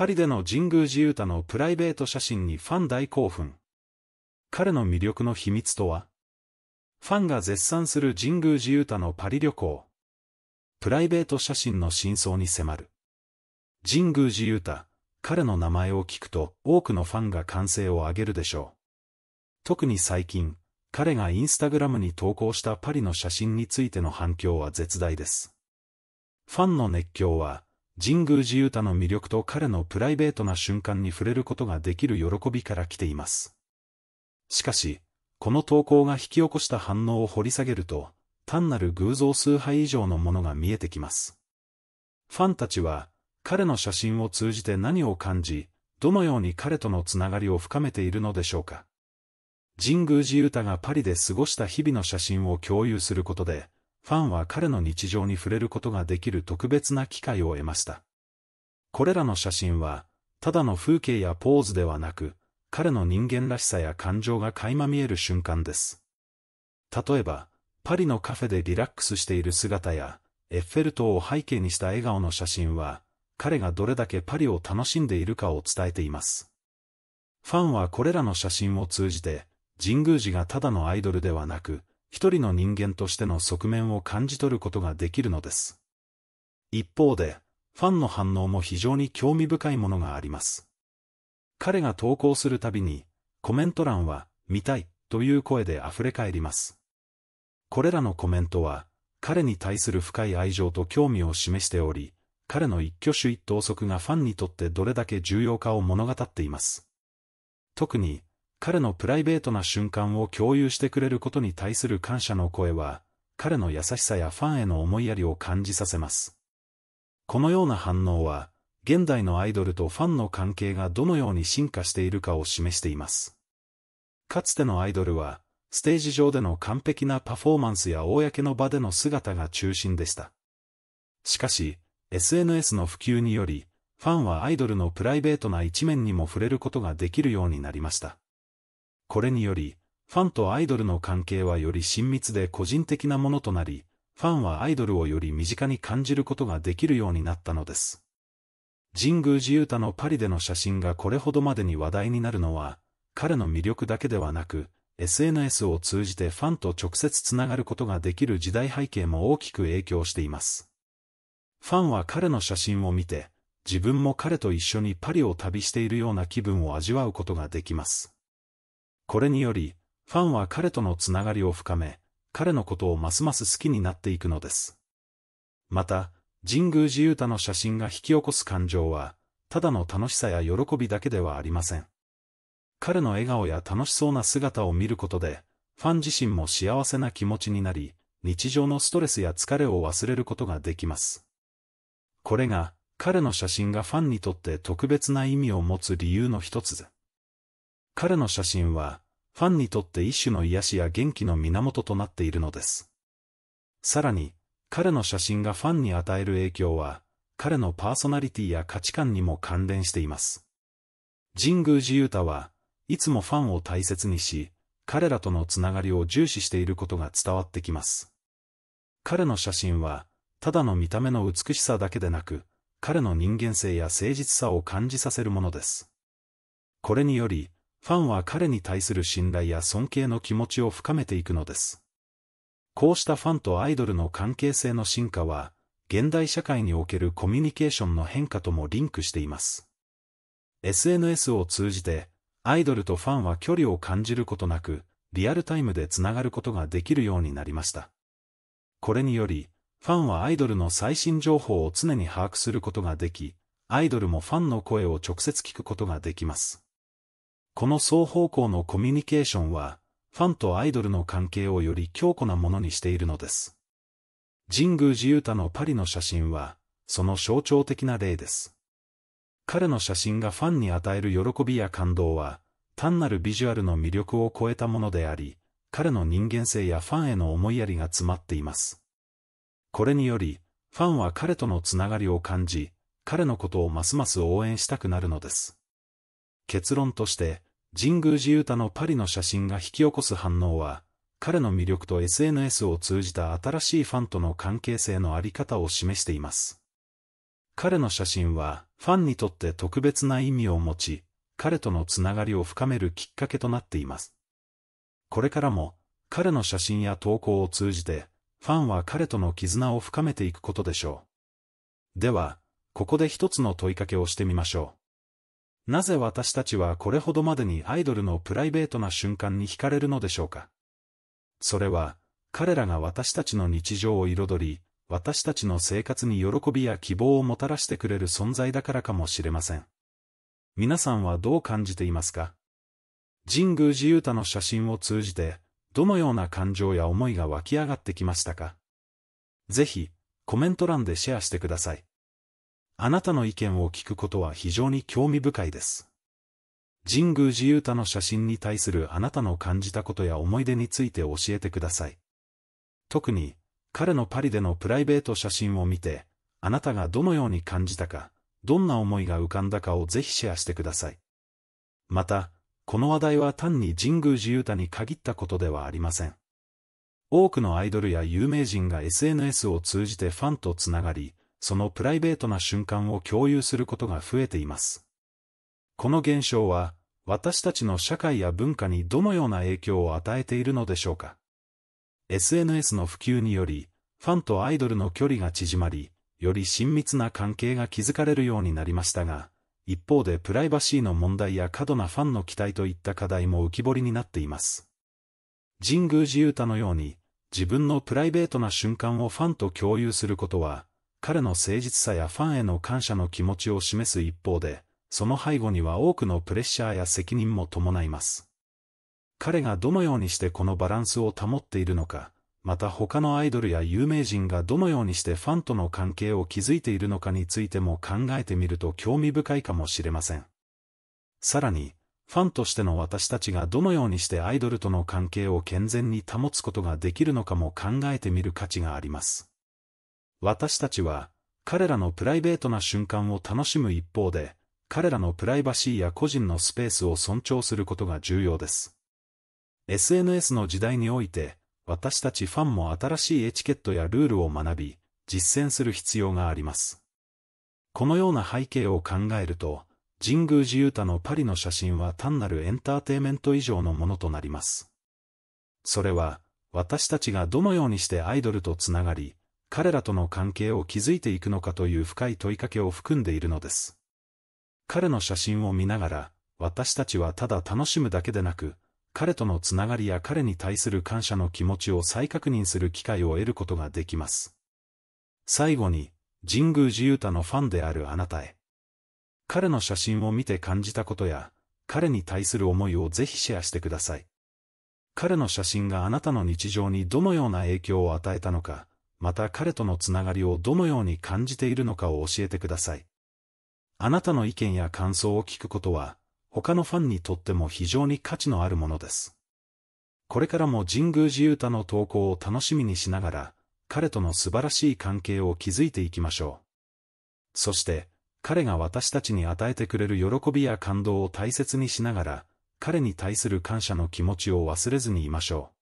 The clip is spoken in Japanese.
パリでの神宮寺ユータのプライベート写真にファン大興奮。彼の魅力の秘密とはファンが絶賛する神宮寺ユータのパリ旅行。プライベート写真の真相に迫る。神宮寺ユータ、彼の名前を聞くと多くのファンが歓声を上げるでしょう。特に最近、彼がインスタグラムに投稿したパリの写真についての反響は絶大です。ファンの熱狂は、神宮寺勇太の魅力と彼のプライベートな瞬間に触れることができる喜びから来ています。しかし、この投稿が引き起こした反応を掘り下げると、単なる偶像崇拝以上のものが見えてきます。ファンたちは、彼の写真を通じて何を感じ、どのように彼とのつながりを深めているのでしょうか。神宮寺勇太がパリで過ごした日々の写真を共有することで、ファンは彼の日常に触れることができる特別な機会を得ました。これらの写真は、ただの風景やポーズではなく、彼の人間らしさや感情が垣間見える瞬間です。例えば、パリのカフェでリラックスしている姿や、エッフェル塔を背景にした笑顔の写真は、彼がどれだけパリを楽しんでいるかを伝えています。ファンはこれらの写真を通じて、神宮寺がただのアイドルではなく、一人の人間としての側面を感じ取ることができるのです。一方で、ファンの反応も非常に興味深いものがあります。彼が投稿するたびに、コメント欄は、見たい、という声で溢れ返ります。これらのコメントは、彼に対する深い愛情と興味を示しており、彼の一挙手一投足がファンにとってどれだけ重要かを物語っています。特に、彼のプライベートな瞬間を共有してくれることに対する感謝の声は、彼の優しさやファンへの思いやりを感じさせます。このような反応は、現代のアイドルとファンの関係がどのように進化しているかを示しています。かつてのアイドルは、ステージ上での完璧なパフォーマンスや公の場での姿が中心でした。しかし、SNS の普及により、ファンはアイドルのプライベートな一面にも触れることができるようになりました。これにより、ファンとアイドルの関係はより親密で個人的なものとなり、ファンはアイドルをより身近に感じることができるようになったのです。神宮寺勇太のパリでの写真がこれほどまでに話題になるのは、彼の魅力だけではなく、SNS を通じてファンと直接つながることができる時代背景も大きく影響しています。ファンは彼の写真を見て、自分も彼と一緒にパリを旅しているような気分を味わうことができます。これにより、ファンは彼とのつながりを深め、彼のことをますます好きになっていくのです。また、神宮寺勇太の写真が引き起こす感情は、ただの楽しさや喜びだけではありません。彼の笑顔や楽しそうな姿を見ることで、ファン自身も幸せな気持ちになり、日常のストレスや疲れを忘れることができます。これが、彼の写真がファンにとって特別な意味を持つ理由の一つ彼の写真は、ファンにとって一種の癒しや元気の源となっているのです。さらに、彼の写真がファンに与える影響は、彼のパーソナリティや価値観にも関連しています。神宮寺勇太はいつもファンを大切にし、彼らとのつながりを重視していることが伝わってきます。彼の写真は、ただの見た目の美しさだけでなく、彼の人間性や誠実さを感じさせるものです。これにより、ファンは彼に対する信頼や尊敬の気持ちを深めていくのです。こうしたファンとアイドルの関係性の進化は、現代社会におけるコミュニケーションの変化ともリンクしています。SNS を通じて、アイドルとファンは距離を感じることなく、リアルタイムでつながることができるようになりました。これにより、ファンはアイドルの最新情報を常に把握することができ、アイドルもファンの声を直接聞くことができます。この双方向のコミュニケーションは、ファンとアイドルの関係をより強固なものにしているのです。神宮寺勇太のパリの写真は、その象徴的な例です。彼の写真がファンに与える喜びや感動は、単なるビジュアルの魅力を超えたものであり、彼の人間性やファンへの思いやりが詰まっています。これにより、ファンは彼とのつながりを感じ、彼のことをますます応援したくなるのです。結論として、神宮寺勇太のパリの写真が引き起こす反応は、彼の魅力と SNS を通じた新しいファンとの関係性のあり方を示しています。彼の写真は、ファンにとって特別な意味を持ち、彼とのつながりを深めるきっかけとなっています。これからも、彼の写真や投稿を通じて、ファンは彼との絆を深めていくことでしょう。では、ここで一つの問いかけをしてみましょう。なぜ私たちはこれほどまでにアイドルのプライベートな瞬間に惹かれるのでしょうかそれは、彼らが私たちの日常を彩り、私たちの生活に喜びや希望をもたらしてくれる存在だからかもしれません。皆さんはどう感じていますか神宮寺勇太の写真を通じて、どのような感情や思いが湧き上がってきましたかぜひ、コメント欄でシェアしてください。あなたの意見を聞くことは非常に興味深いです。神宮寺勇太の写真に対するあなたの感じたことや思い出について教えてください。特に、彼のパリでのプライベート写真を見て、あなたがどのように感じたか、どんな思いが浮かんだかをぜひシェアしてください。また、この話題は単に神宮寺勇太に限ったことではありません。多くのアイドルや有名人が SNS を通じてファンとつながり、そのプライベートな瞬間を共有することが増えています。この現象は、私たちの社会や文化にどのような影響を与えているのでしょうか。SNS の普及により、ファンとアイドルの距離が縮まり、より親密な関係が築かれるようになりましたが、一方でプライバシーの問題や過度なファンの期待といった課題も浮き彫りになっています。神宮寺勇太のように、自分のプライベートな瞬間をファンと共有することは、彼の誠実さやファンへの感謝の気持ちを示す一方で、その背後には多くのプレッシャーや責任も伴います。彼がどのようにしてこのバランスを保っているのか、また他のアイドルや有名人がどのようにしてファンとの関係を築いているのかについても考えてみると興味深いかもしれません。さらに、ファンとしての私たちがどのようにしてアイドルとの関係を健全に保つことができるのかも考えてみる価値があります。私たちは、彼らのプライベートな瞬間を楽しむ一方で、彼らのプライバシーや個人のスペースを尊重することが重要です。SNS の時代において、私たちファンも新しいエチケットやルールを学び、実践する必要があります。このような背景を考えると、神宮寺勇太のパリの写真は単なるエンターテイメント以上のものとなります。それは、私たちがどのようにしてアイドルとつながり、彼らとの関係を築いていくのかという深い問いかけを含んでいるのです。彼の写真を見ながら、私たちはただ楽しむだけでなく、彼とのつながりや彼に対する感謝の気持ちを再確認する機会を得ることができます。最後に、神宮寺勇太のファンであるあなたへ。彼の写真を見て感じたことや、彼に対する思いをぜひシェアしてください。彼の写真があなたの日常にどのような影響を与えたのか、また彼とのつながりをどのように感じているのかを教えてください。あなたの意見や感想を聞くことは、他のファンにとっても非常に価値のあるものです。これからも神宮寺勇太の投稿を楽しみにしながら、彼との素晴らしい関係を築いていきましょう。そして、彼が私たちに与えてくれる喜びや感動を大切にしながら、彼に対する感謝の気持ちを忘れずにいましょう。